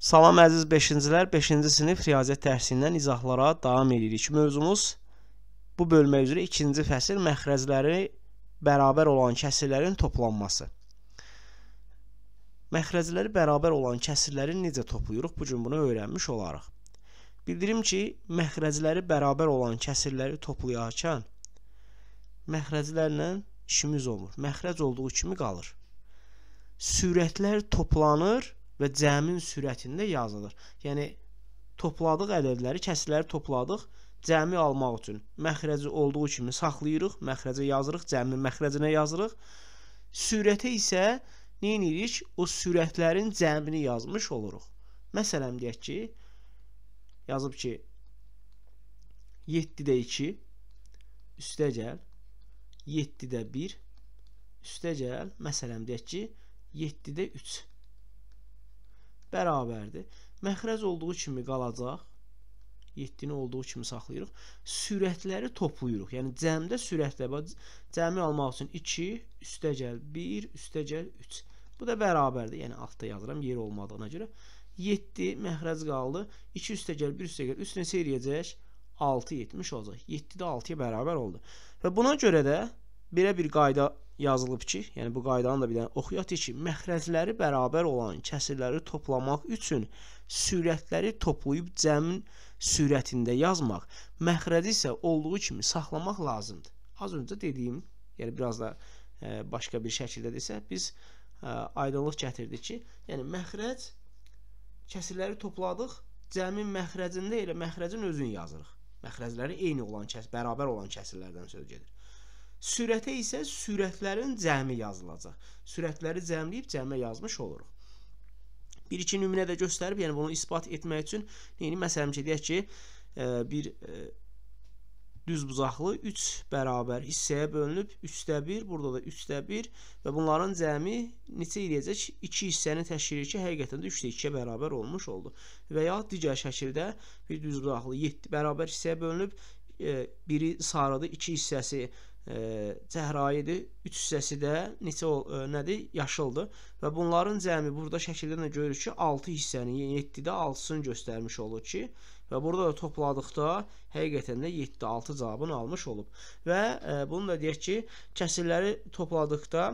Salam əziz 5-cilər, 5-ci sinif riyaziyyat təhsilindən izahlara davam edirik. Mövzumuz bu bölmə üzrə 2-ci fəsil məxrəcləri bərabər olan kəsirlərin toplanması. Məxrəcləri bərabər olan kəsirləri necə toplayırıq? Bu gün bunu öyrənmiş olarıq. Bildirim ki, məxrəcləri bərabər olan kəsirləri toplayarkən məxrəclərlə işimiz olmur. Məxrəc olduğu kimi qalır. Sürətlər toplanır və cəmin sürətində yazılır. Yəni topladıq ədədləri, kəsirləri topladıq cəmi almaq üçün. Məxrəci olduğu kimi saxlayırıq, məxrəcə yazırıq, cəmi məxrəcinə yazırıq. Sürətə isə nə edirik? O sürətlərin cəmini yazmış oluruq. Məsələn deyək ki, yazıb ki 7-də 2 üstə gəl 7-də 1 üstə gəl. Məsələn deyək ki 7-də 3 bərabərdir. Məxrəc olduğu kimi qalacaq. 7-ni olduğu kimi saxlayırıq. Sürətləri toplayırıq. Yəni cəmdə sürətlə cəmi almaq üçün 2 üstəgəl 1 üstəgəl 3. Bu da bərabərdir. Yəni altda yazıram yer olmadığına görə. 7 məxrəc qaldı. 2 üstəgəl 1 üstəgəl 3 neçə eləyəcək? 6 70 olacaq. 7 də 6-ya bərabər oldu. Və buna görə də belə bir qayda yazılıb ki, yəni bu qaydanı da bilən oxuyatı ki, məxrəcləri bərabər olan kəsirləri toplamaq üçün sürətləri toplayıb cəmin sürətində yazmaq, məxrəci isə olduğu kimi saxlamaq lazımdır. Az öncə dediyim, yəni biraz da ə, e, başqa bir şəkildə desə, biz ə, e, aydınlıq gətirdik ki, yəni məxrəc kəsirləri topladıq, cəmin məxrəcində elə məxrəcin özünü yazırıq. Məxrəcləri eyni olan kəs, bərabər olan kəsirlərdən söz gedir. Sürətə isə sürətlərin cəmi yazılacaq. Sürətləri cəmləyib cəmə yazmış oluruq. 1-2 nümunə də göstərib, yəni bunu isbat etmək üçün neyini məsələn ki, deyək ki, e, bir e, düz bucaqlı 3 bərabər hissəyə bölünüb 3də 1, burada da 3də 1 və bunların cəmi neçə eləyəcək? 2 hissəni təşkil edir ki, həqiqətən də 3də 2-yə bərabər olmuş oldu. Və ya digər şəkildə bir düz bucaqlı 7 bərabər hissəyə bölünüb, e, biri sarıdır, 2 hissəsi bərabər cəhraidir. Üç hissəsi də neçə o, nədir? Yaşıldır. Və bunların cəmi burada şəkildən də görürük ki, 6 hissəni, 7-də 6-sını göstərmiş olur ki, və burada da topladıqda həqiqətən də 7-6 cavabını almış olub. Və e, bunu da deyək ki, kəsirləri topladıqda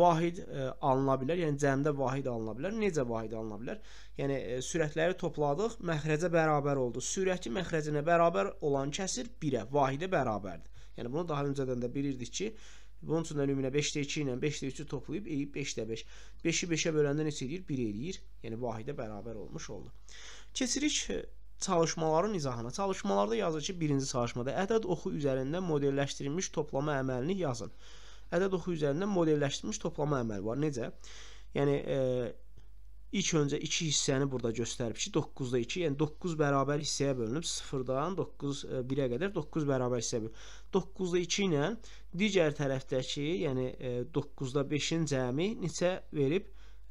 vahid e, alına bilər, yəni cəmdə vahid alına bilər. Necə vahid alına bilər? Yəni e, sürətləri topladıq, məxrəcə bərabər oldu. Sürəti məxrəcinə bərabər olan kəsir 1-ə, vahidə bərabərdir. Yəni bunu daha öncədən də bilirdik ki, bunun üçün də nümunə 5-də 2 ilə 5-də 3-ü toplayıb eyib 5-də 5. 5-i 5-ə böləndə neçə eləyir? 1 eləyir. Yəni vahidə bərabər olmuş oldu. Keçirik e, çalışmaların izahına. Çalışmalarda yazır ki, birinci çalışmada ədəd oxu üzərində modelləşdirilmiş toplama əməlini yazın. Ədəd oxu üzərində modelləşdirilmiş toplama əməli var. Necə? Yəni e, İlk öncə 2 hissəni burada göstərib ki, 9-da 2, yəni 9 bərabər hissəyə bölünüb 0-dan 9 1-ə qədər 9 bərabər hissəyə bölünüb. 9-da 2 ilə digər tərəfdəki, yəni 9-da e, 5-in cəmi neçə verib?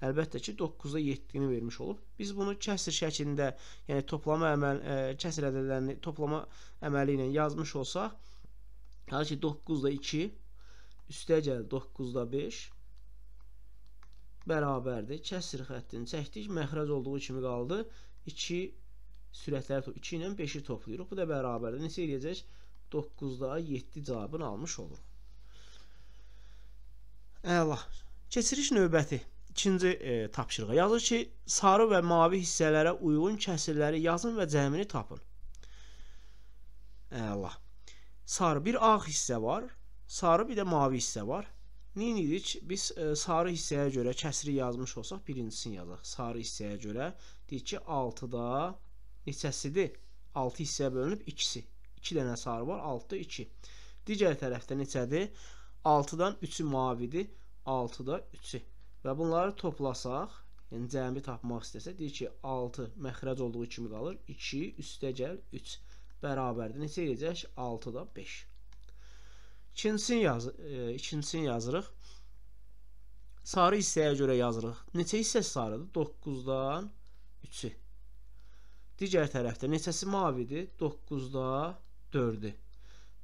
Əlbəttə ki, 9-da 7-ni vermiş olub. Biz bunu kəsr şəklində, yəni toplama əməl ə, e, kəsr ədədlərini toplama əməli ilə yazmış olsaq, hələ ki 9-da 2 üstə gəlir 9-da 5 bərabərdir. Kəsir xəttini çəkdik, məxrəc olduğu kimi qaldı. 2 sürətləri 2 ilə 5-i toplayırıq. Bu da bərabərdir. Necə eləyəcək? 9-da 7 cavabını almış olur. Əla. Keçiriş növbəti. İkinci e, tapşırığa yazır ki, sarı və mavi hissələrə uyğun kəsirləri yazın və cəmini tapın. Əla. Sarı bir ağ hissə var, sarı bir də mavi hissə var. Neyinirik? Biz e, sarı hissəyə görə kəsri yazmış olsaq, birincisini yazaq. Sarı hissəyə görə deyək ki, 6-da neçəsidir? 6 hissəyə bölünüb 2-si. 2 dənə sarı var, 6-da 2. Digər tərəfdə neçədir? 6-dan 3-ü mavidir, 6-da 3-ü. Və bunları toplasaq, yəni cəmi tapmaq istəsə, deyək ki, 6 məxrəc olduğu kimi qalır, 2 üstə gəl 3 bərabərdir. Neçə eləyəcək? 6-da 5. İkincisini, yaz e, ikincisini yazırıq. Sarı hissəyə görə yazırıq. Neçə hissə sarıdır? 9-dan 3-ü. Digər tərəfdə neçəsi mavidir? 9-da 4-ü.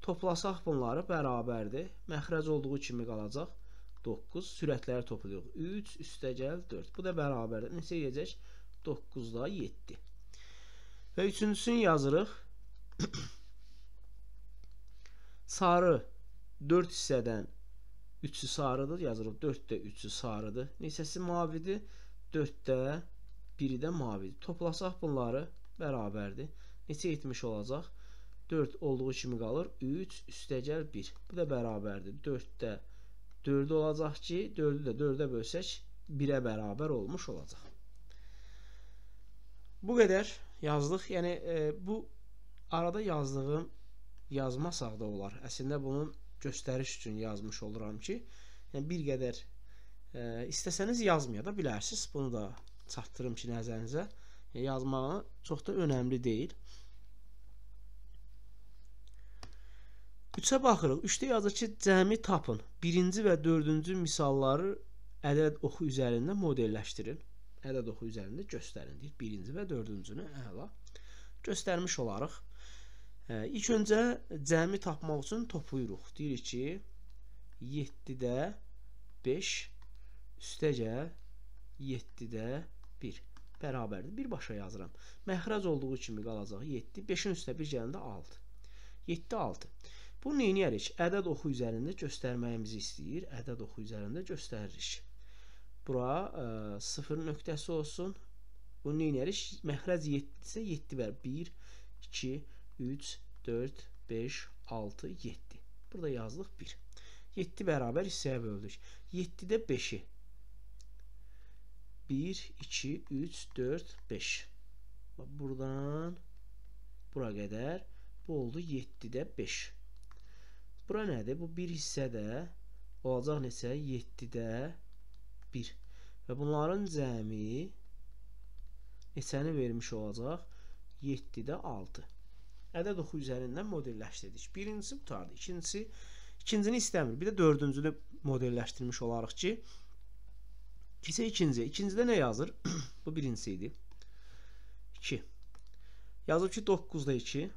Toplasaq bunları bərabərdir. Məxrəc olduğu kimi qalacaq. 9 sürətləri toplayırıq. 3 üstə gəl 4. Bu da bərabərdir. Neçə yeyəcək? 9-da 7. Və üçüncüsünü yazırıq. Sarı 4 hissədən 3-ü sarıdır, yazırıq 4-də 3-ü sarıdır. Neçəsi mavidir? 4-də 1-i də mavidir. Toplasaq bunları bərabərdir. Neçə etmiş olacaq? 4 olduğu kimi qalır. 3 üstəgəl 1. Bu da bərabərdir. 4-də 4 olacaq ki, 4-ü də 4-də bölsək 1-ə bərabər olmuş olacaq. Bu qədər yazdıq. Yəni, e, bu arada yazdığım yazmasaq da olar. Əslində bunun göstəriş üçün yazmış oluram ki, yəni bir qədər ə, e, istəsəniz yazmaya da bilərsiniz. Bunu da çatdırım ki, nəzərinizə yəni, yazmağı çox da önəmli deyil. 3-ə baxırıq. 3-də yazır ki, cəmi tapın. 1-ci və 4-cü misalları ədəd oxu üzərində modelləşdirin. Ədəd oxu üzərində göstərin deyir. 1-ci və 4-cünü əla göstərmiş olarıq. İlk öncə cəmi tapmaq üçün toplayırıq. Deyirik ki, 7-də 5 üstəgəl 7-də 1 bərabərdir. Birbaşa yazıram. Məxrac olduğu kimi qalacaq 7. 5-in üstə 1 gələndə 6. 7 6. Bunu neyniyərik? Ədəd oxu üzərində göstərməyimizi istəyir. Ədəd oxu üzərində göstəririk. Bura ə, e, 0 nöqtəsi olsun. Bunu neyniyərik? Məxrac 7 isə 7 bər 1 2 3, 4, 5, 6, 7. Burada yazdıq 1. 7 bərabər hissəyə böldük. 7-də 5-i. 1, 2, 3, 4, 5. Buradan bura qədər bu oldu 7-də 5. Bura nədir? Bu 1 hissədə olacaq neçə? 7-də 1. Və bunların cəmi neçəni vermiş olacaq? 7-də 6 ədəd oxu üzərindən modelləşdirdik. Birincisi qutardı. İkincisi ikincini istəmir. Bir də dördüncünü modelləşdirmiş olarıq ki, kisə ikinci. İkincidə nə yazır? Bu birincisi idi. 2. Yazıb ki, 9-da 2,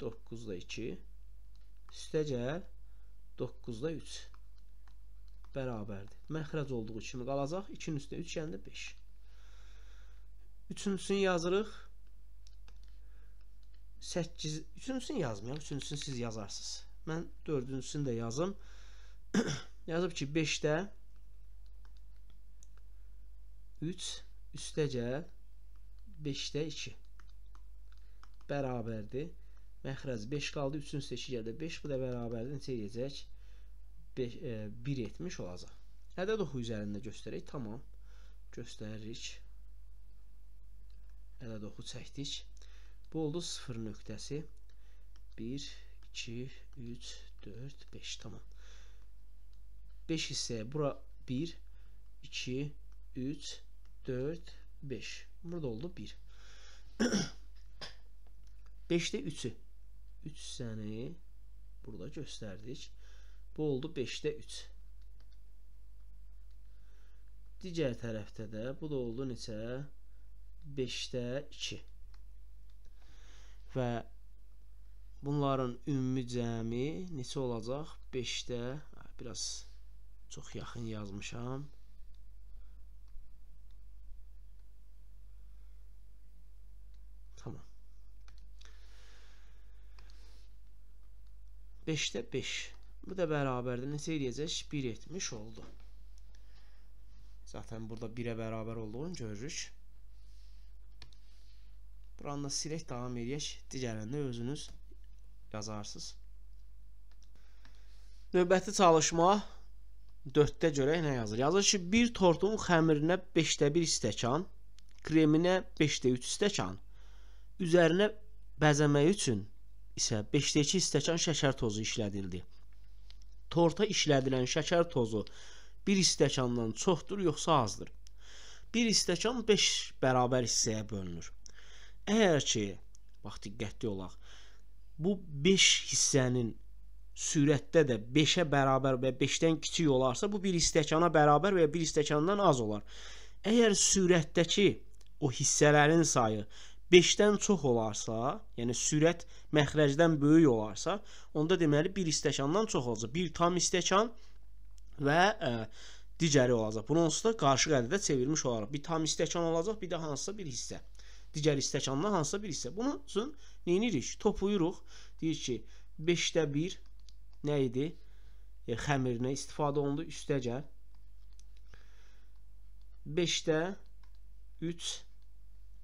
9-da 2 üstəgəl 9-da 3 bərabərdir. Məxrəc olduğu kimi qalacaq. 2-nin üstə 3 yəni 5. Üçüncüsünü yazırıq. 8 üçüncüsünü yazmayam. Üçüncüsünü siz yazarsınız. Mən dördüncüsünü də yazım. Yazıb ki 5-də 3 üstəcə 5-də 2 bərabərdir. Məxrəc 5 qaldı, 3-ün üstə 2 gəldi. 5 bu da bərabərdir. Necə edəcək? 1.70 e, olacaq. Ədəd oxu üzərində göstərək. Tamam. Göstəririk. Ədəd oxu çəkdik. Bu oldu 0 nöqtəsi. 1, 2, 3, 4, 5. Tamam. 5 hissəyə bura 1, 2, 3, 4, 5. Burada oldu 1. 5-də 3-ü. 3 hissəni burada göstərdik. Bu oldu 5-də 3. Digər tərəfdə də bu da oldu neçə? 5-də 2 və bunların ümumi cəmi neçə olacaq? 5-də hə, biraz çox yaxın yazmışam. Tamam. 5-də 5. Bu da bərabərdir. Neçə eləyəcək? 1 etmiş oldu. Zaten burada 1-ə bərabər olduğunu görürük. Buranı da silək davam edək. Digərində özünüz yazarsınız. Növbəti çalışma 4-də görək nə yazır. Yazır ki, bir tortun xəmirinə 5də 1 stəkan, kreminə 5də 3 stəkan, üzərinə bəzəmək üçün isə 5də 2 stəkan şəkər tozu işlədildi. Torta işlədilən şəkər tozu 1 stəkandan çoxdur, yoxsa azdır? 1 stəkan 5 bərabər hissəyə bölünür. Əgər ki, bax diqqətli olaq. Bu 5 hissənin sürətdə də 5-ə bərabər və 5-dən kiçik olarsa, bu bir stəkana bərabər və ya bir stəkandan az olar. Əgər sürətdəki o hissələrin sayı 5-dən çox olarsa, yəni sürət məxrəcdən böyük olarsa, onda deməli bir stəkandan çox olacaq. Bir tam stəkan və ə, e, digəri olacaq. Bunun onsuz da qarşı ədədə çevirmiş olaraq. Bir tam stəkan olacaq, bir də hansısa bir hissə digər istəkandan hansısa bir hissə. Bunun neyirik? Toplayırıq. Deyir ki, 5-də 1 nə idi? E, xəmirinə istifadə olundu üstəcə. 5-də 3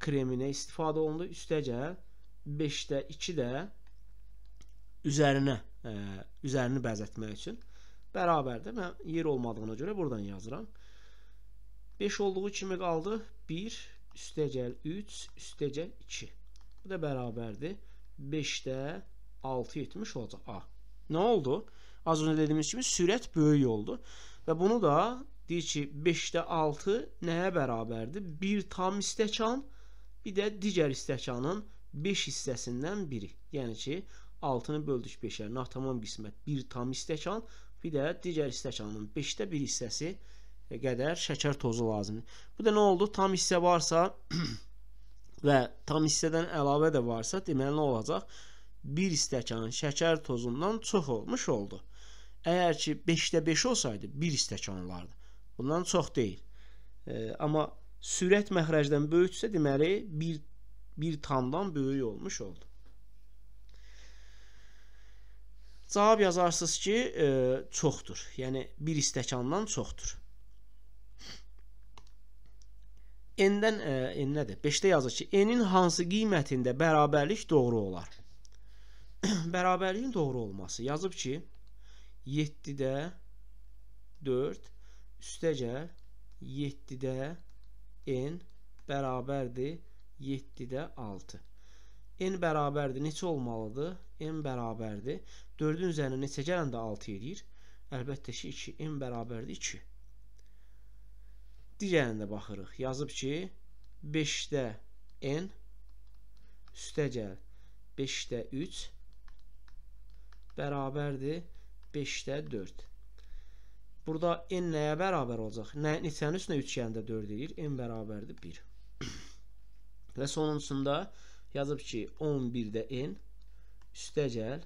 kreminə istifadə olundu üstəcə. 5-də 2 də üzərinə, ə, e, üzərini bəzətmək üçün bərabərdir. Mən yer olmadığına görə buradan yazıram. 5 olduğu kimi qaldı 1 üstəgəl 3, üstəgəl 2. Bu da bərabərdir. 5-də 6 70 olacaq A. Nə oldu? Az öncə dediyimiz kimi sürət böyük yoldur. Və bunu da deyir ki, 5-də 6 nəyə bərabərdir? Bir tam istəkan, bir də digər istəkanın 5 hissəsindən biri. Yəni ki, 6-nı böldük 5-ə, natamam qismət 1 tam istəkan, bir də digər istəkanın 5-də 1 hissəsi qədər şəkər tozu lazımdır. Bu da nə oldu? Tam hissə varsa və tam hissədən əlavə də varsa, deməli nə olacaq? 1 stəkan şəkər tozundan çox olmuş oldu. Əgər ki 5-də 5 olsaydı 1 stəkan olardı. Bundan çox deyil. E, amma sürət məxrəcdən böyüksə, deməli 1 1 tamdan böyük olmuş oldu. Cavab yazarsınız ki, e, çoxdur. Yəni 1 stəkandan çoxdur. N-dən e, N nədir? 5-də yazır ki, N-in hansı qiymətində bərabərlik doğru olar? Bərabərliyin doğru olması yazıb ki, 7-də 4 üstəgəl 7-də N bərabərdir 7-də 6. N bərabərdir. Neçə olmalıdır? N bərabərdir. 4-ün üzərinə neçə gələndə 6 edir? Əlbəttə ki, 2. N bərabərdir 2. Digərinə də baxırıq. Yazıb ki, 5-də n üstəgəl 5-də 3 bərabərdir 5-də 4. Burada n nəyə bərabər olacaq? Nə, neçənin üstünə 3 gəldə 4 deyir. n bərabərdir 1. Və sonuncunda yazıb ki, 11-də n üstəgəl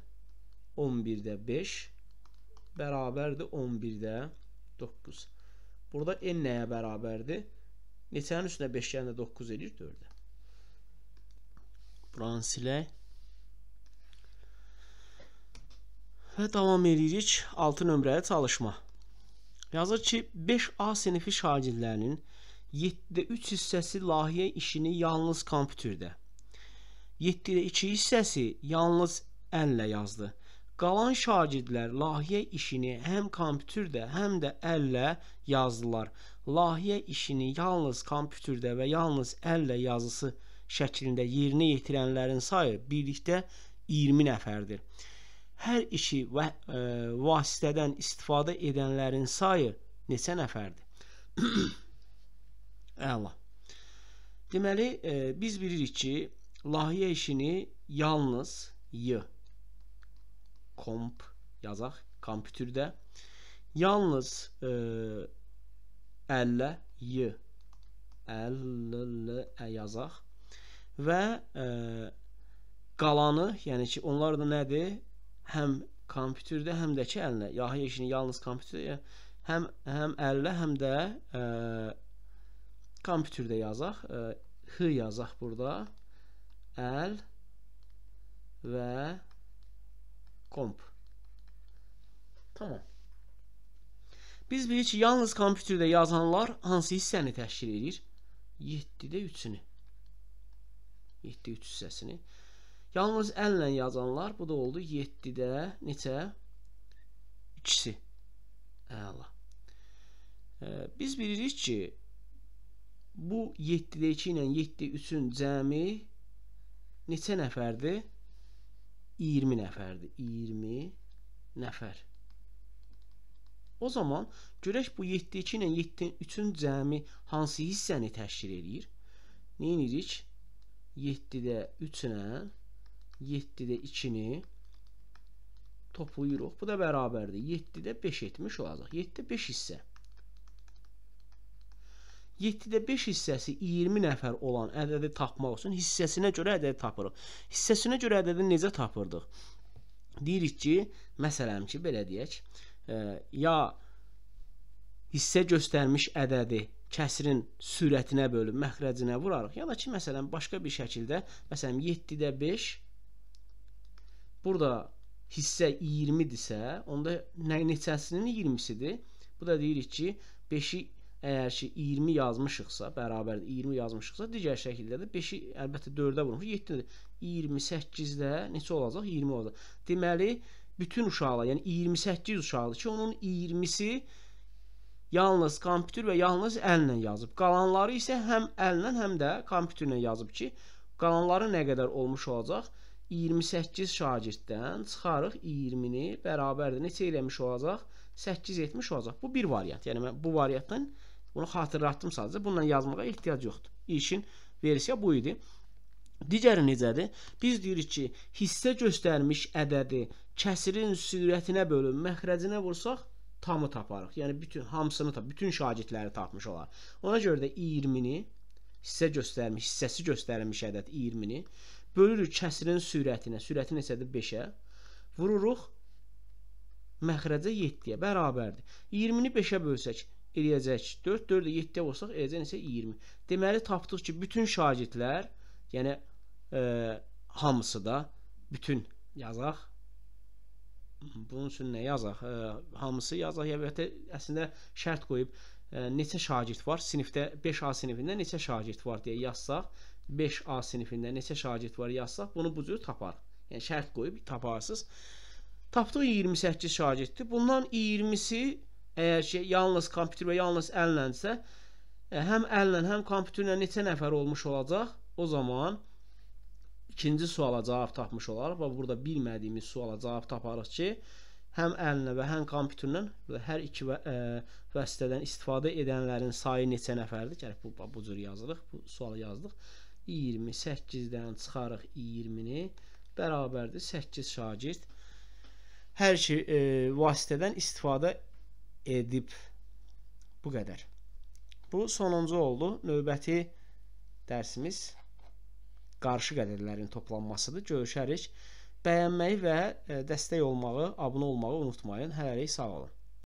11-də 5 bərabərdir 11-də 9. Burada n nəyə bərabərdir? Neçənin üstünə 5 gələndə 9 eləyir 4-ə. Buranı silək. Və davam edirik 6 nömrəli çalışma. Yazır ki, 5A sinifi şagirdlərinin 7-də 3 hissəsi layihə işini yalnız kompüterdə, 7-də 2 hissəsi yalnız əllə yazdı. Qalan şagirdlər layihə işini həm kompüterdə, həm də əllə yazdılar. Layihə işini yalnız kompüterdə və yalnız əllə yazısı şəklində yerinə yetirənlərin sayı birlikdə 20 nəfərdir. Hər işi və ə, e, vasitədən istifadə edənlərin sayı neçə nəfərdir? Əla. Deməli, ə, e, biz bilirik ki, layihə işini yalnız y komp yazaq kompüterdə. Yalnız e, əllə y əllə ə yazaq və e, qalanı, yəni ki, onlar da nədir? Həm kompüterdə, həm də ki, əllə. Yahı işini yəni yalnız kompüterdə, həm həm əllə, həm də e, kompüterdə yazaq. E, h yazaq burada. Əl və Komp. Tamam. Biz bilirik ki, yalnız kompüterdə yazanlar hansı hissəni təşkil edir? 7-də 3-ünü. 7-3 hissəsini. Yalnız əllə yazanlar, bu da oldu 7-də neçə? 2-si. Əla. Biz bilirik ki, bu 7-də 2 ilə 7-3-ün cəmi neçə nəfərdir? 20 nəfərdir. 20 nəfər. O zaman görək bu 7 2 ilə 7-nin 3-ün cəmi hansı hissəni təşkil eləyir? Neyinirik? 7-də 3-lə 7-də 2-ni toplayırıq. Bu da bərabərdir. 7-də 5 etmiş olacaq. 7-də 5 hissə. 7-də 5 hissəsi 20 nəfər olan ədədi tapmaq üçün hissəsinə görə ədədi tapırıq. Hissəsinə görə ədədi necə tapırdıq? Deyirik ki, məsələn ki, belə deyək, ə, e, ya hissə göstərmiş ədədi kəsrin sürətinə bölüb məxrəcinə vurarıq, ya da ki, məsələn, başqa bir şəkildə, məsələn, 7-də 5 burada hissə 20-dirsə, onda nə neçəsinin 20-sidir? Bu da deyirik ki, 5-i Əgər ki 20 yazmışıqsa, bərabərdir 20 yazmışıqsa, digər şəkildə də 5-i əlbəttə 4-ə vurmuşuq. 7-dir. 28-də neçə olacaq? 20 olacaq. Deməli, bütün uşaqlar, yəni 28 uşaqdır ki, onun 20-si yalnız kompüter və yalnız əllə yazıb. Qalanları isə həm əllə, həm də kompüterlə yazıb ki, qalanları nə qədər olmuş olacaq? 28 şagirddən çıxarıq 20-ni bərabərdir. Neçə eləmiş olacaq? 8 etmiş olacaq. Bu bir variant. Yəni bu variantdan Bunu xatırlatdım sadəcə. Bununla yazmağa ehtiyac yoxdur. İlkin versiya bu idi. Digəri necədir? Biz deyirik ki, hissə göstərmiş ədədi kəsirin sürətinə bölüb məxrəcinə vursaq tamı taparıq. Yəni bütün hamısını tap, bütün şagirdləri tapmış olar. Ona görə də 20-ni hissə göstərmiş, hissəsi göstərilmiş ədəd 20-ni bölürük kəsirin sürətinə. Sürəti neçədir? 5-ə. Vururuq məxrəcə 7-yə bərabərdir. 20-ni 5-ə bölsək eləyəcək 4, 4 də 7-yə olsaq, eləyəcək isə 20. Deməli, tapdıq ki, bütün şagirdlər, yəni e, hamısı da bütün yazaq. Bunun üçün nə yazaq? E, hamısı yazaq, ya və əslində şərt qoyub, e, neçə şagird var? Sinifdə 5A sinifində neçə şagird var deyə yazsaq, 5A sinifində neçə şagird var yazsaq, bunu bu cür taparıq. Yəni şərt qoyub taparsınız. Tapdıq 28 şagirddir. Bundan 20-si Əgər ki, yalnız kompüter və yalnız əllədirsə, e, həm əllə, həm kompüterlə neçə nəfər olmuş olacaq? O zaman ikinci suala cavab tapmış olarıq və burada bilmədiyimiz suala cavab taparıq ki, həm əllə və həm kompüterlə hər iki və, ə, e, vəsitədən istifadə edənlərin sayı neçə nəfərdir? Gəlib bu, bu cür yazırıq, bu sualı yazdıq. 28-dən çıxarıq 20-ni, bərabərdir 8 şagird hər iki e, vasitədən istifadə edib. Bu qədər. Bu sonuncu oldu. Növbəti dərsimiz qarşı qədərlərin toplanmasıdır. Görüşərik. Bəyənməyi və e, dəstək olmağı, abunə olmağı unutmayın. Hələlik sağ olun.